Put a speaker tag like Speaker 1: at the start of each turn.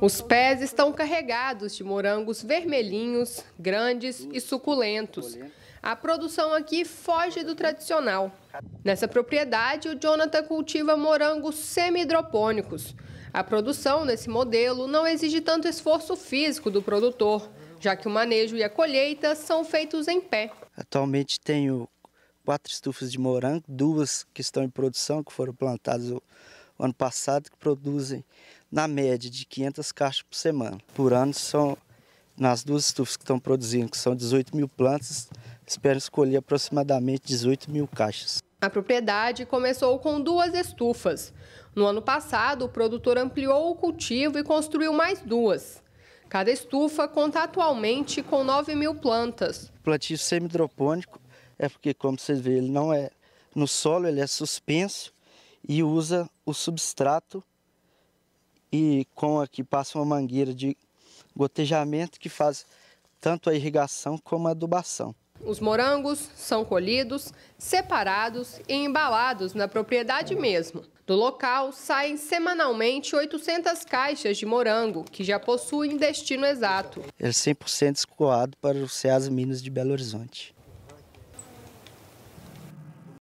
Speaker 1: Os pés estão carregados de morangos vermelhinhos, grandes e suculentos. A produção aqui foge do tradicional. Nessa propriedade, o Jonathan cultiva morangos semi-hidropônicos. A produção nesse modelo não exige tanto esforço físico do produtor, já que o manejo e a colheita são feitos em pé.
Speaker 2: Atualmente tenho quatro estufas de morango, duas que estão em produção, que foram plantadas o ano passado, que produzem na média de 500 caixas por semana. Por ano, são nas duas estufas que estão produzindo, que são 18 mil plantas, esperam escolher aproximadamente 18 mil caixas.
Speaker 1: A propriedade começou com duas estufas. No ano passado, o produtor ampliou o cultivo e construiu mais duas. Cada estufa conta atualmente com 9 mil plantas.
Speaker 2: O plantio semidropônico é porque, como vocês vê, ele não é no solo, ele é suspenso e usa o substrato e com aqui passa uma mangueira de gotejamento que faz tanto a irrigação como a adubação.
Speaker 1: Os morangos são colhidos, separados e embalados na propriedade mesmo. Do local saem semanalmente 800 caixas de morango, que já possuem destino exato.
Speaker 2: É 100% escoado para o SEAS Minas de Belo Horizonte.